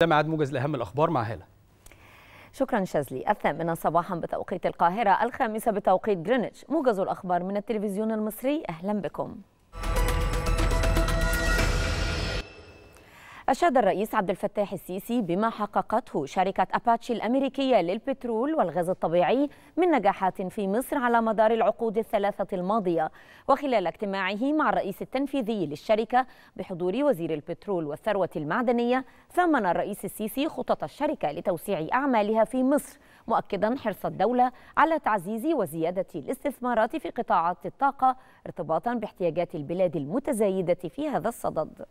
ده معاد موجز لاهم الاخبار مع هاله شكرا شاذلي الثامنة صباحا بتوقيت القاهرة الخامسة بتوقيت جرينتش موجز الأخبار من التلفزيون المصري أهلا بكم أشاد الرئيس عبد الفتاح السيسي بما حققته شركة أباتشي الأمريكية للبترول والغاز الطبيعي من نجاحات في مصر على مدار العقود الثلاثة الماضية وخلال اجتماعه مع الرئيس التنفيذي للشركة بحضور وزير البترول والثروة المعدنية ثمن الرئيس السيسي خطط الشركة لتوسيع أعمالها في مصر مؤكدا حرص الدولة على تعزيز وزيادة الاستثمارات في قطاعات الطاقة ارتباطا باحتياجات البلاد المتزايدة في هذا الصدد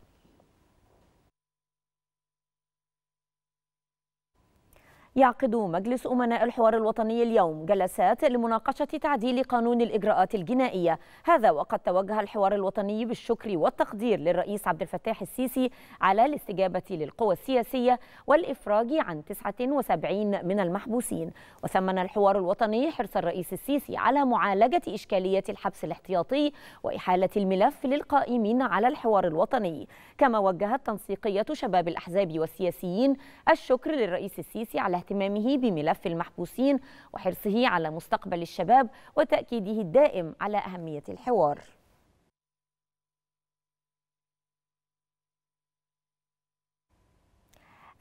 يعقد مجلس أمناء الحوار الوطني اليوم جلسات لمناقشة تعديل قانون الإجراءات الجنائية هذا وقد توجه الحوار الوطني بالشكر والتقدير للرئيس عبد الفتاح السيسي على الاستجابة للقوى السياسية والإفراج عن 79 من المحبوسين وثمن الحوار الوطني حرص الرئيس السيسي على معالجة إشكالية الحبس الاحتياطي وإحالة الملف للقائمين على الحوار الوطني كما وجهت تنسيقية شباب الأحزاب والسياسيين الشكر للرئيس السيسي على اهتمامه بملف المحبوسين وحرصه على مستقبل الشباب وتأكيده الدائم على أهمية الحوار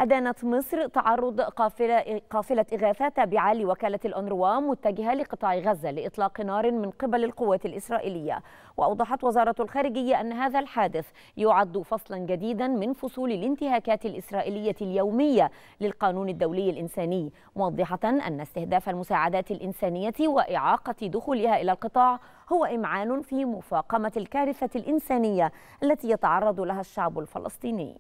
أدانت مصر تعرض قافلة, قافلة إغاثة تابعة لوكالة الأنروا متجهة لقطاع غزة لإطلاق نار من قبل القوات الإسرائيلية وأوضحت وزارة الخارجية أن هذا الحادث يعد فصلا جديدا من فصول الانتهاكات الإسرائيلية اليومية للقانون الدولي الإنساني موضحة أن استهداف المساعدات الإنسانية وإعاقة دخولها إلى القطاع هو إمعان في مفاقمة الكارثة الإنسانية التي يتعرض لها الشعب الفلسطيني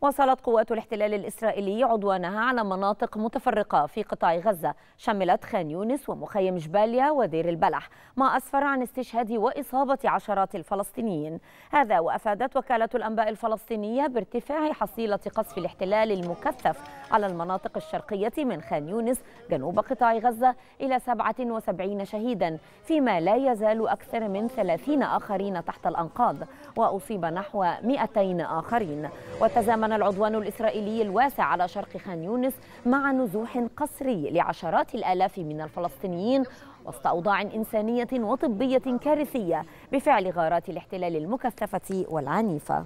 وصلت قوات الاحتلال الإسرائيلي عدوانها على مناطق متفرقة في قطاع غزة شملت خان يونس ومخيم جباليا ودير البلح ما أسفر عن استشهاد وإصابة عشرات الفلسطينيين هذا وأفادت وكالة الأنباء الفلسطينية بارتفاع حصيلة قصف الاحتلال المكثف على المناطق الشرقية من خان يونس جنوب قطاع غزة إلى 77 شهيدا فيما لا يزال أكثر من 30 آخرين تحت الأنقاض وأصيب نحو 200 آخرين وتزامن تضمن العدوان الإسرائيلي الواسع على شرق خان يونس مع نزوح قسري لعشرات الآلاف من الفلسطينيين وسط أوضاع إنسانية وطبية كارثية بفعل غارات الاحتلال المكثفة والعنيفة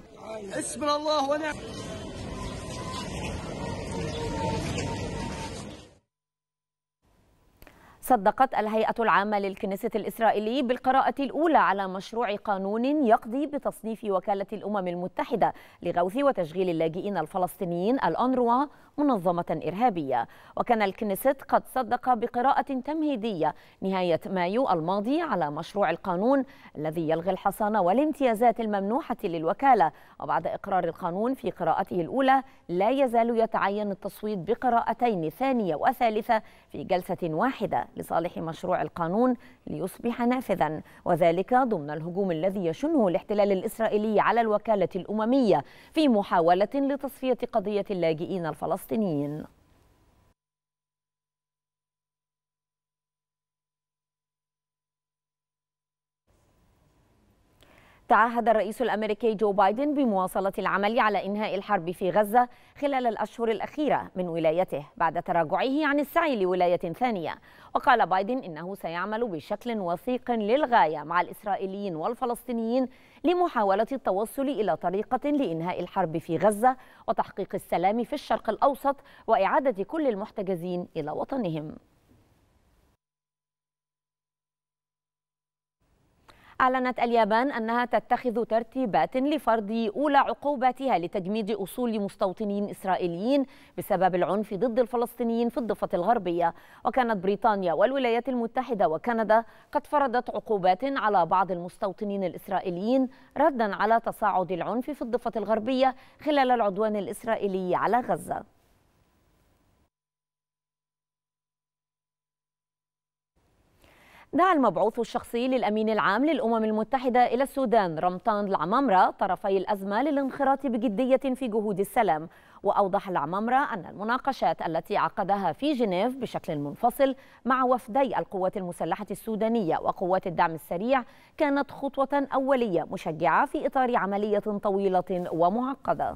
الله ونعم صدقت الهيئة العامة للكنيسة الإسرائيلي بالقراءة الأولى على مشروع قانون يقضي بتصنيف وكالة الأمم المتحدة لغوث وتشغيل اللاجئين الفلسطينيين الأنروا منظمة إرهابية وكان الكنيست قد صدق بقراءة تمهيدية نهاية مايو الماضي على مشروع القانون الذي يلغي الحصانة والامتيازات الممنوحة للوكالة وبعد إقرار القانون في قراءته الأولى لا يزال يتعين التصويت بقراءتين ثانية وثالثة في جلسة واحدة لصالح مشروع القانون ليصبح نافذا وذلك ضمن الهجوم الذي يشنه الاحتلال الإسرائيلي على الوكالة الأممية في محاولة لتصفية قضية اللاجئين الفلسطينيين تعهد الرئيس الامريكي جو بايدن بمواصله العمل على انهاء الحرب في غزه خلال الاشهر الاخيره من ولايته بعد تراجعه عن السعي لولايه ثانيه وقال بايدن انه سيعمل بشكل وثيق للغايه مع الاسرائيليين والفلسطينيين لمحاوله التوصل الى طريقه لانهاء الحرب في غزه وتحقيق السلام في الشرق الاوسط واعاده كل المحتجزين الى وطنهم أعلنت اليابان أنها تتخذ ترتيبات لفرض أولى عقوباتها لتجميد أصول مستوطنين إسرائيليين بسبب العنف ضد الفلسطينيين في الضفة الغربية وكانت بريطانيا والولايات المتحدة وكندا قد فرضت عقوبات على بعض المستوطنين الإسرائيليين ردا على تصاعد العنف في الضفة الغربية خلال العدوان الإسرائيلي على غزة دعا المبعوث الشخصي للأمين العام للأمم المتحدة إلى السودان رمطان العمامرة طرفي الأزمة للانخراط بجدية في جهود السلام وأوضح العمامرة أن المناقشات التي عقدها في جنيف بشكل منفصل مع وفدي القوات المسلحة السودانية وقوات الدعم السريع كانت خطوة أولية مشجعة في إطار عملية طويلة ومعقدة